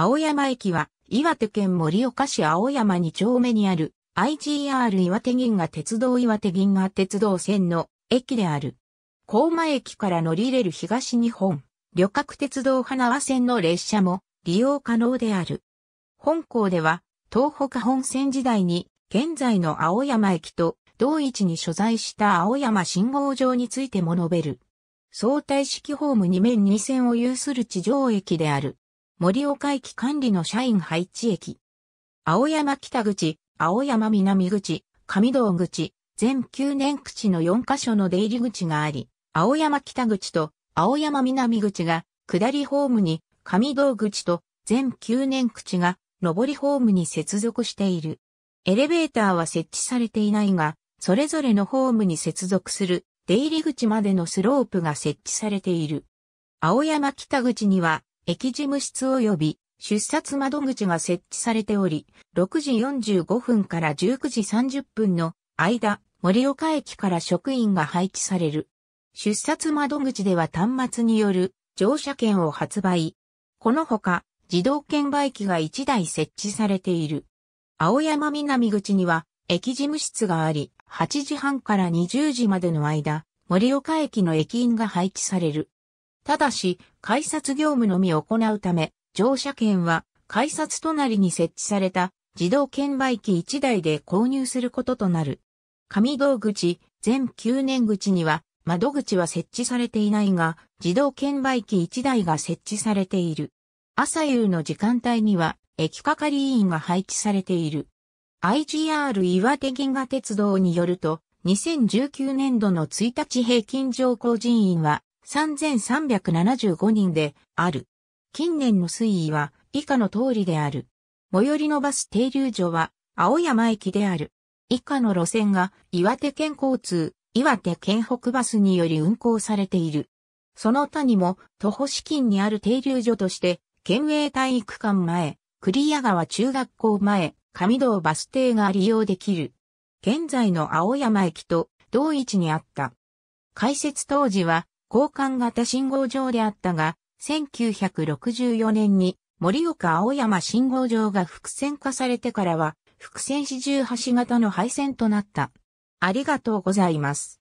青山駅は、岩手県盛岡市青山2丁目にある IGR 岩手銀河鉄道岩手銀河鉄道線の駅である。高間駅から乗り入れる東日本、旅客鉄道花輪線の列車も利用可能である。本校では、東北本線時代に、現在の青山駅と同一に所在した青山信号場についても述べる。相対式ホーム2面2線を有する地上駅である。森岡駅管理の社員配置駅。青山北口、青山南口、上道口、全9年口の4カ所の出入り口があり、青山北口と青山南口が下りホームに、上道口と全9年口が上りホームに接続している。エレベーターは設置されていないが、それぞれのホームに接続する出入り口までのスロープが設置されている。青山北口には駅事務室及び出札窓口が設置されており、6時45分から19時30分の間、盛岡駅から職員が配置される。出札窓口では端末による乗車券を発売。このほか、自動券売機が1台設置されている。青山南口には、駅事務室があり、8時半から20時までの間、盛岡駅の駅員が配置される。ただし、改札業務のみ行うため、乗車券は改札隣に設置された自動券売機1台で購入することとなる。上道口、全9年口には窓口は設置されていないが、自動券売機1台が設置されている。朝夕の時間帯には駅係員が配置されている。IGR 岩手銀河鉄道によると、2019年度の1日平均乗降人員は3375人である。近年の推移は以下の通りである。最寄りのバス停留所は青山駅である。以下の路線が岩手県交通、岩手県北バスにより運行されている。その他にも徒歩資金にある停留所として、県営体育館前、栗谷川中学校前、上道バス停が利用できる。現在の青山駅と同位置にあった。開設当時は交換型信号場であったが、1964年に森岡青山信号場が伏線化されてからは、伏線四重橋型の配線となった。ありがとうございます。